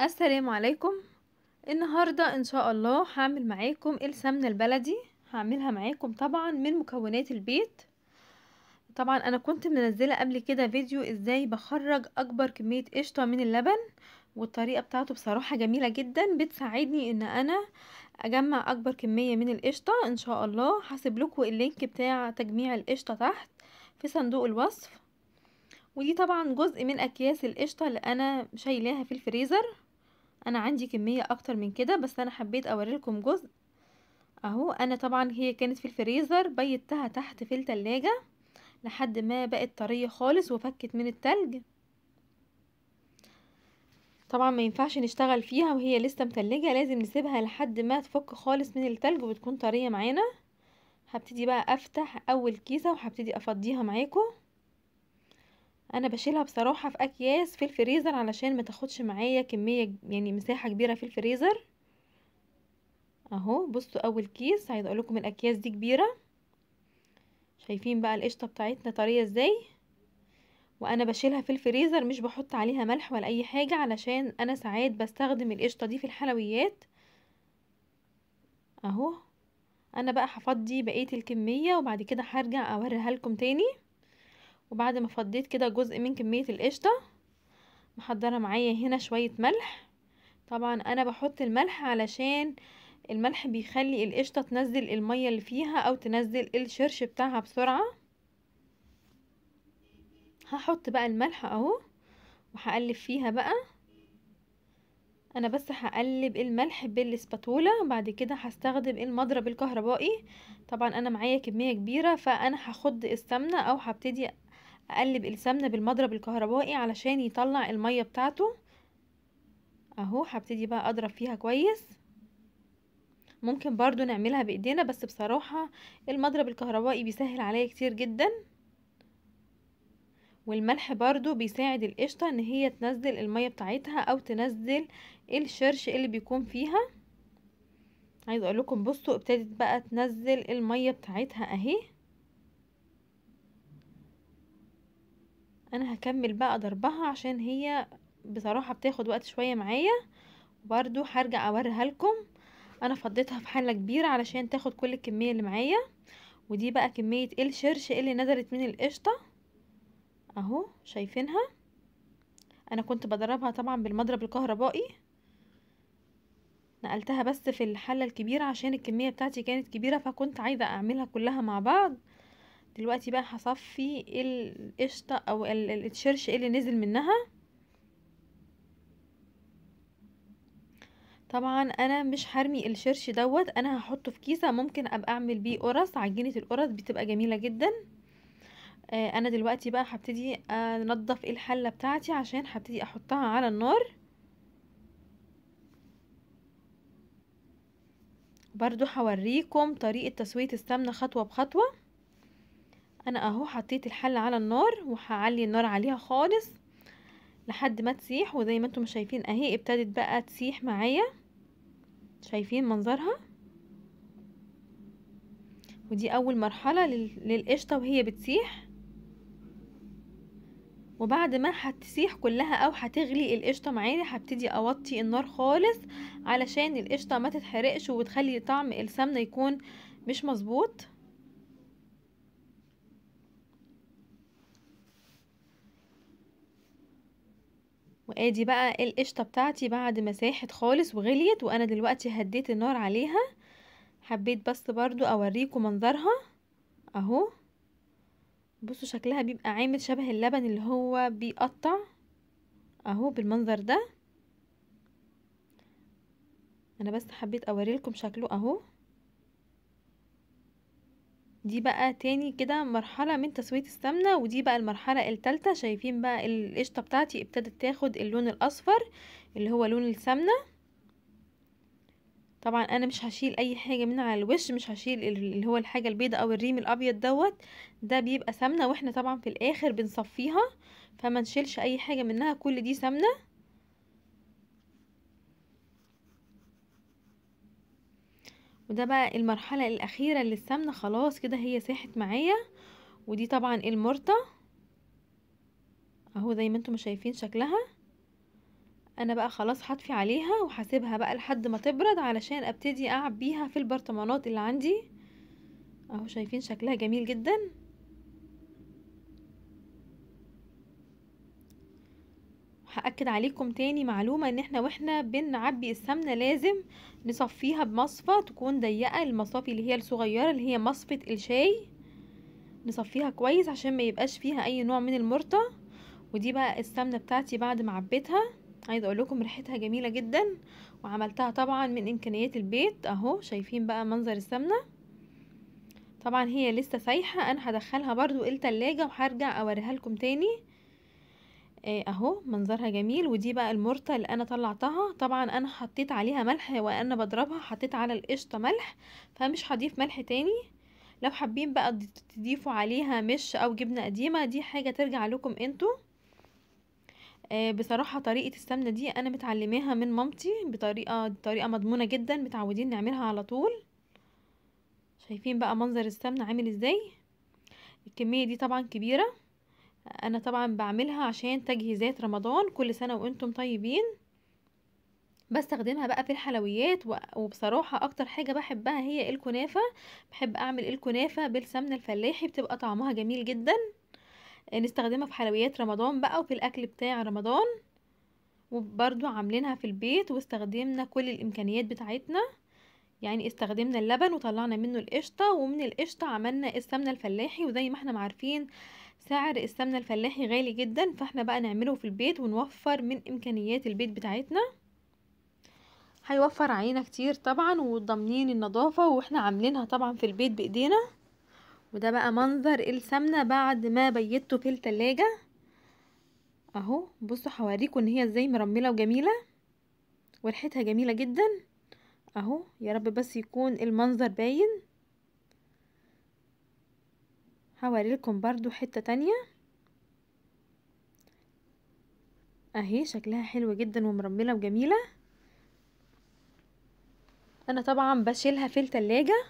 السلام عليكم النهاردة ان شاء الله هعمل معاكم السمنة البلدي هعملها معاكم طبعا من مكونات البيت طبعا انا كنت منزلة قبل كده فيديو ازاي بخرج اكبر كمية قشطة من اللبن والطريقة بتاعته بصراحة جميلة جدا بتساعدني ان انا اجمع اكبر كمية من القشطة ان شاء الله هسيب لكم اللينك بتاع تجميع القشطة تحت في صندوق الوصف ودي طبعا جزء من اكياس القشطة اللي انا شايلاها في الفريزر انا عندي كمية اكتر من كده بس انا حبيت اوريلكم جزء اهو انا طبعا هي كانت في الفريزر بيتها تحت في التلاجة لحد ما بقت طرية خالص وفكت من التلج طبعا ما ينفعش نشتغل فيها وهي لسه متلجة لازم نسيبها لحد ما تفك خالص من التلج وتكون طرية معانا هبتدي بقى افتح اول كيسة وهبتدي افضيها معاكم انا بشيلها بصراحه في اكياس في الفريزر علشان ما تاخدش معايا كميه يعني مساحه كبيره في الفريزر اهو بصوا اول كيس عايز اقول لكم الاكياس دي كبيره شايفين بقى القشطه بتاعتنا طريه ازاي وانا بشيلها في الفريزر مش بحط عليها ملح ولا اي حاجه علشان انا ساعات بستخدم القشطه دي في الحلويات اهو انا بقى هفضي بقيه الكميه وبعد كده هرجع اوريها لكم تاني وبعد ما فضيت كده جزء من كمية القشطة محضرة معايا هنا شوية ملح طبعا انا بحط الملح علشان الملح بيخلي القشطة تنزل المية اللي فيها او تنزل الشرش بتاعها بسرعة هحط بقى الملح اهو وهقلب فيها بقى انا بس هقلب الملح بالسباتولا بعد كده هستخدم المضرب الكهربائي طبعا انا معايا كميه كبيره فانا هخد السمنه او هبتدي اقلب السمنه بالمضرب الكهربائي علشان يطلع الميه بتاعته اهو هبتدي بقى اضرب فيها كويس ممكن برضو نعملها بايدينا بس بصراحه المضرب الكهربائي بيسهل عليا كتير جدا والملح برضو بيساعد القشطه ان هي تنزل الميه بتاعتها او تنزل الشرش اللي بيكون فيها عايزه اقول لكم بصوا ابتدت بقى تنزل الميه بتاعتها اهي انا هكمل بقى ضربها عشان هي بصراحة بتاخد وقت شوية معايا وبرده هرجع اوريها لكم انا فضيتها في حلة كبيرة علشان تاخد كل الكمية اللي معايا ودي بقى كمية الشرش اللي نزلت من القشطة اهو شايفينها انا كنت بدربها طبعا بالمضرب الكهربائي نقلتها بس في الحلة الكبيرة عشان الكمية بتاعتي كانت كبيرة فكنت عايزة اعملها كلها مع بعض دلوقتي بقى هصفي القشطة او الشرش اللي نزل منها طبعا انا مش هرمي الشرش دوت انا هحطه في كيسة ممكن ابقى اعمل بيه قرص عجينة القرص بتبقى جميلة جدا آه، انا دلوقتي بقى هبتدي انضف إيه الحلة بتاعتي عشان هبتدي احطها على النار برضو هوريكم طريقة تسوية السمنة خطوة بخطوة انا اهو حطيت الحله على النار وهعلي النار عليها خالص لحد ما تسيح وزي ما انتم شايفين اهي ابتدت بقى تسيح معايا شايفين منظرها ودي اول مرحله للقشطه وهي بتسيح وبعد ما هتسيح كلها او هتغلي القشطه معايا هبتدي اوطي النار خالص علشان القشطه ما تتحرقش وتخلي طعم السمنه يكون مش مظبوط وادي بقى القشطه بتاعتي بعد ما ساحت خالص وغليت وانا دلوقتي هديت النار عليها حبيت بس برضو اوريكم منظرها اهو بصوا شكلها بيبقى عامل شبه اللبن اللي هو بيقطع اهو بالمنظر ده انا بس حبيت اوريلكم شكله اهو دي بقى تاني كده مرحلة من تسوية السمنة ودي بقى المرحلة التالتة شايفين بقى القشطة بتاعتي ابتدت تاخد اللون الأصفر اللي هو لون السمنة طبعا انا مش هشيل اي حاجة من على الوش مش هشيل اللي هو الحاجة البيضة او الريم الابيض دوت ده بيبقى سمنة واحنا طبعا في الاخر بنصفيها فما نشيلش اي حاجة منها كل دي سمنة وده بقى المرحلة الأخيرة اللي السمنة خلاص كده هي ساحت معايا ودي طبعا المرطة اهو زي ما انتم شايفين شكلها انا بقى خلاص هطفي عليها وهسيبها بقى لحد ما تبرد علشان ابتدي اعبيها في البرطمانات اللي عندي اهو شايفين شكلها جميل جدا اكد عليكم تاني معلومه ان احنا واحنا بنعبي السمنه لازم نصفيها بمصفة تكون ضيقه المصافي اللي هي الصغيره اللي هي مصفه الشاي نصفيها كويس عشان ما يبقاش فيها اي نوع من المرطه ودي بقى السمنه بتاعتي بعد ما عبيتها عايزه اقول لكم ريحتها جميله جدا وعملتها طبعا من امكانيات البيت اهو شايفين بقى منظر السمنه طبعا هي لسه سايحه انا هدخلها برضو التلاجة وهرجع اوريها لكم تاني آه اهو منظرها جميل ودي بقى المرته اللي انا طلعتها طبعا انا حطيت عليها ملح وانا بضربها حطيت على القشطه ملح فمش هضيف ملح تاني لو حابين بقى تضيفوا عليها مش او جبنه قديمه دي حاجه ترجع لكم انتوا آه بصراحة طريقة السمنة دي أنا متعلماها من مامتي بطريقة طريقة مضمونة جدا متعودين نعملها على طول شايفين بقى منظر السمنة عامل ازاي الكمية دي طبعا كبيرة انا طبعا بعملها عشان تجهيزات رمضان كل سنة وانتم طيبين بستخدمها بقى في الحلويات وبصراحة اكتر حاجة بحبها هي الكنافة بحب اعمل الكنافة بالسمن الفلاحي بتبقى طعمها جميل جدا نستخدمها في حلويات رمضان بقى وفي الاكل بتاع رمضان وبرضو عاملينها في البيت واستخدمنا كل الامكانيات بتاعتنا يعني استخدمنا اللبن وطلعنا منه القشطة ومن القشطة عملنا السمنة الفلاحي وزي ما احنا معارفين سعر السمنة الفلاحي غالي جدا فاحنا بقى نعمله في البيت ونوفر من امكانيات البيت بتاعتنا هيوفر علينا كتير طبعا وضامنين النظافة واحنا عاملينها طبعا في البيت بايدينا وده بقى منظر السمنة بعد ما بيته في التلاجة اهو بصوا حواريكم ان هي ازاي مرملة وجميلة وريحتها جميلة جدا اهو يا رب بس يكون المنظر باين لكم برضو حتة تانية اهي شكلها حلو جدا ومرملة وجميلة انا طبعا بشيلها في التلاجة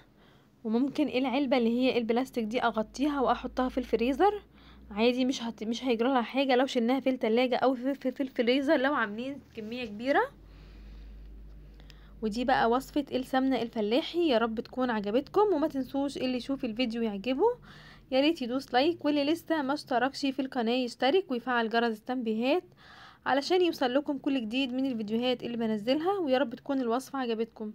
وممكن إيه العلبة اللي هي البلاستيك دي اغطيها واحطها في الفريزر عادي مش هت... مش لها حاجة لو شلناها في التلاجة او في, في, في الفريزر لو عاملين كمية كبيرة ودي بقى وصفة السمنة الفلاحي يا رب تكون عجبتكم وما تنسوش اللي يشوف الفيديو يعجبه يا ريت يدوس لايك واللي لسه ما اشتركش في القناه يشترك ويفعل جرس التنبيهات علشان يوصل لكم كل جديد من الفيديوهات اللي بنزلها ويا رب تكون الوصفه عجبتكم